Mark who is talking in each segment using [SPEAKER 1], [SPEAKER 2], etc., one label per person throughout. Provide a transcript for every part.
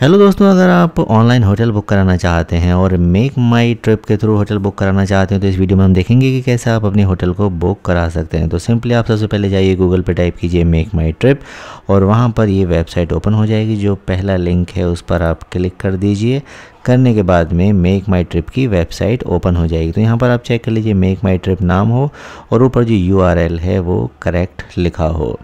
[SPEAKER 1] hello दोस्तों अगर आप ऑनलाइन होटल बुक कराना चाहते हैं और मेक माई ट्रिप के थ्रू होटल बुक कराना चाहते हैं तो इस वीडियो में हम देखेंगे कि कैसे आप अपने होटल को बुक करा सकते हैं तो सिंपली आप सबसे पहले जाइए गूगल पे टाइप कीजिए मेक माई ट्रिप और वहाँ पर ये वेबसाइट ओपन हो जाएगी जो पहला लिंक है उस पर आप क्लिक कर दीजिए करने के बाद में मेक माई ट्रिप की वेबसाइट ओपन हो जाएगी तो यहाँ पर आप चेक कर लीजिए मेक माई ट्रिप नाम हो और ऊपर जो यू है वो करेक्ट लिखा हो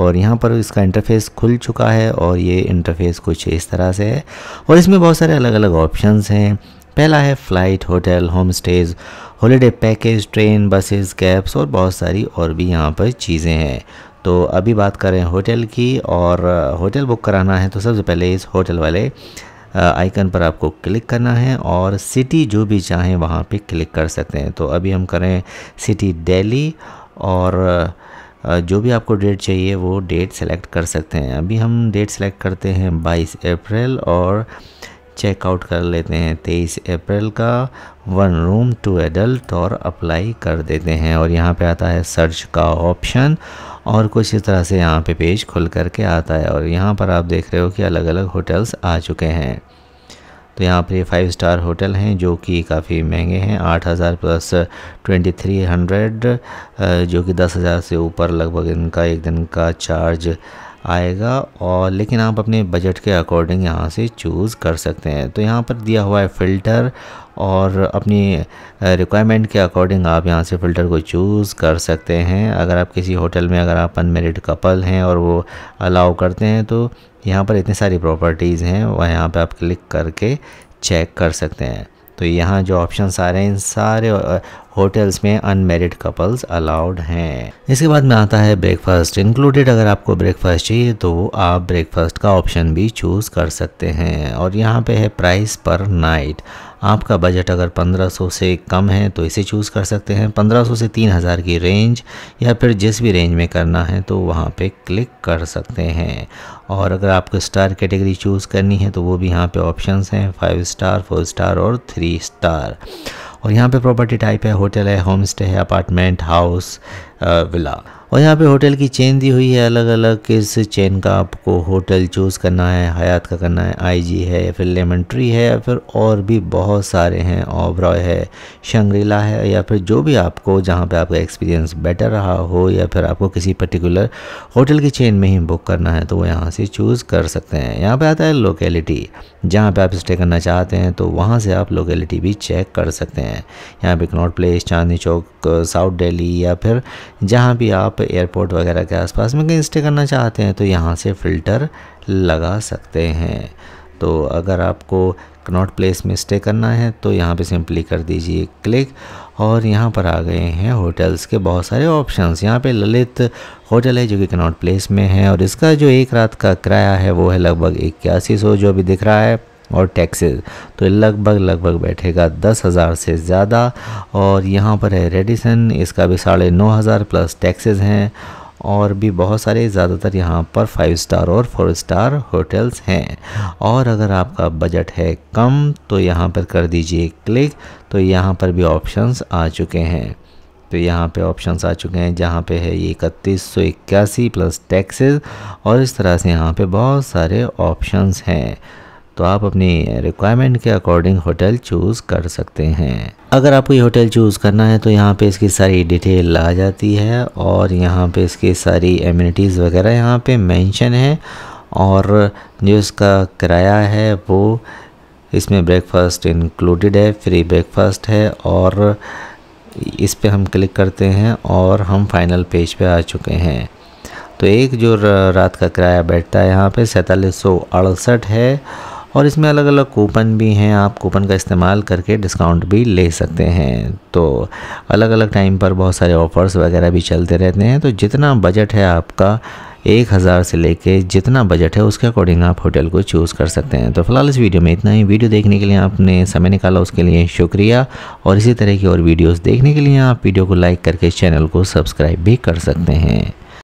[SPEAKER 1] और यहाँ पर इसका इंटरफेस खुल चुका है और ये इंटरफेस कुछ इस तरह से है और इसमें बहुत सारे अलग अलग ऑप्शंस हैं पहला है flight hotel home stays holiday package train buses cabs और बहुत सारी और भी यहाँ पर चीज़ें हैं तो अभी बात करें होटल की और होटल बुक कराना है तो सबसे पहले इस होटल वाले आइकन पर आपको क्लिक करना है और सिटी जो भी चाहें वहाँ पे क्लिक कर सकते हैं तो अभी हम करें सिटी दिल्ली और जो भी आपको डेट चाहिए वो डेट सेलेक्ट कर सकते हैं अभी हम डेट सेलेक्ट करते हैं 22 अप्रैल और चेकआउट कर लेते हैं 23 अप्रैल का वन रूम टू एडल्ट और अप्लाई कर देते हैं और यहाँ पे आता है सर्च का ऑप्शन और कुछ इस तरह से यहाँ पे पेज खुल करके आता है और यहाँ पर आप देख रहे हो कि अलग अलग होटल्स आ चुके हैं तो यहाँ पर ये फाइव स्टार होटल हैं जो कि काफ़ी महंगे हैं आठ हज़ार प्लस ट्वेंटी थ्री हंड्रेड जो कि दस हज़ार से ऊपर लगभग इनका एक दिन का चार्ज आएगा और लेकिन आप अपने बजट के अकॉर्डिंग यहाँ से चूज़ कर सकते हैं तो यहाँ पर दिया हुआ है फ़िल्टर और अपनी रिक्वायरमेंट के अकॉर्डिंग आप यहाँ से फ़िल्टर को चूज़ कर सकते हैं अगर आप किसी होटल में अगर आप अनमेरिड कपल हैं और वो अलाउ करते हैं तो यहाँ पर इतनी सारी प्रॉपर्टीज़ हैं वह यहाँ पर आप क्लिक करके चेक कर सकते हैं तो यहाँ जो ऑप्शन आ रहे हैं इन सारे होटल्स में अनमेरिड कपल्स अलाउड हैं इसके बाद में आता है ब्रेकफास्ट इंक्लूडेड अगर आपको ब्रेकफास्ट चाहिए तो आप ब्रेकफास्ट का ऑप्शन भी चूज़ कर सकते हैं और यहाँ पे है प्राइस पर नाइट आपका बजट अगर 1500 से कम है तो इसे चूज़ कर सकते हैं 1500 से 3000 की रेंज या फिर जिस भी रेंज में करना है तो वहाँ पे क्लिक कर सकते हैं और अगर आपको स्टार कैटेगरी चूज़ करनी है तो वो भी यहाँ पे ऑप्शंस हैं फाइव स्टार फोर स्टार और थ्री स्टार और यहाँ पे प्रॉपर्टी टाइप है होटल है होम स्टे है अपार्टमेंट हाउस विला और यहाँ पे होटल की चेन दी हुई है अलग अलग किस चेन का आपको होटल चूज़ करना है हयात का करना है आईजी है या फिर लेमन ट्री है या फिर और भी बहुत सारे हैं ओबरॉय है शंग्रीला है या फिर जो भी आपको जहाँ पे आपका एक्सपीरियंस बेटर रहा हो या फिर आपको किसी पर्टिकुलर होटल की चेन में ही बुक करना है तो वो यहाँ से चूज़ कर सकते हैं यहाँ पर आता है लोकेलिटी जहाँ पर आप स्टे करना चाहते हैं तो वहाँ से आप लोकेलिटी भी चेक कर सकते हैं यहाँ पर इकनॉट प्लेस चांदनी चौक साउथ डेली या फिर जहाँ भी आप आप एयरपोर्ट वगैरह के आसपास में कहीं स्टे करना चाहते हैं तो यहाँ से फ़िल्टर लगा सकते हैं तो अगर आपको कनॉट प्लेस में स्टे करना है तो यहाँ पे सिंपली कर दीजिए क्लिक और यहाँ पर आ गए हैं होटल्स के बहुत सारे ऑप्शंस यहाँ पे ललित होटल है जो कि कनॉट प्लेस में है और इसका जो एक रात का किराया है वो है लगभग इक्यासी सौ जो अभी दिख रहा है और टैक्सेस तो लगभग लगभग बैठेगा दस हज़ार से ज़्यादा और यहाँ पर है रेडिसन इसका भी साढ़े नौ हज़ार प्लस टैक्सेस हैं और भी बहुत सारे ज़्यादातर यहाँ पर फाइव स्टार और फोर स्टार होटल्स हैं और अगर आपका बजट है कम तो यहाँ पर कर दीजिए क्लिक तो यहाँ पर भी ऑप्शंस आ चुके हैं तो यहाँ पे ऑप्शंस आ चुके हैं जहाँ पे है ये इकतीस सौ इक्यासी प्लस टैक्सेस और इस तरह से यहाँ पे बहुत सारे ऑप्शंस हैं तो आप अपनी रिक्वायरमेंट के अकॉर्डिंग होटल चूज़ कर सकते हैं अगर आपको ये होटल चूज़ करना है तो यहाँ पे इसकी सारी डिटेल आ जाती है और यहाँ पे इसकी सारी एम्यूनिटीज़ वगैरह यहाँ पे मेंशन है और जो इसका किराया है वो इसमें ब्रेकफास्ट इंक्लूडेड है फ्री ब्रेकफास्ट है और इस पर हम क्लिक करते हैं और हम फाइनल पेज पे आ चुके हैं तो एक जो रात का किराया बैठता है यहाँ पे सैंतालीस है और इसमें अलग अलग कूपन भी हैं आप कूपन का इस्तेमाल करके डिस्काउंट भी ले सकते हैं तो अलग अलग टाइम पर बहुत सारे ऑफ़र्स वगैरह भी चलते रहते हैं तो जितना बजट है आपका एक हज़ार से लेके जितना बजट है उसके अकॉर्डिंग आप होटल को चूज़ कर सकते हैं तो फ़िलहाल इस वीडियो में इतना ही वीडियो देखने के लिए आपने समय निकाला उसके लिए शुक्रिया और इसी तरह की और वीडियोस देखने के लिए आप वीडियो को लाइक करके चैनल को सब्सक्राइब भी कर सकते हैं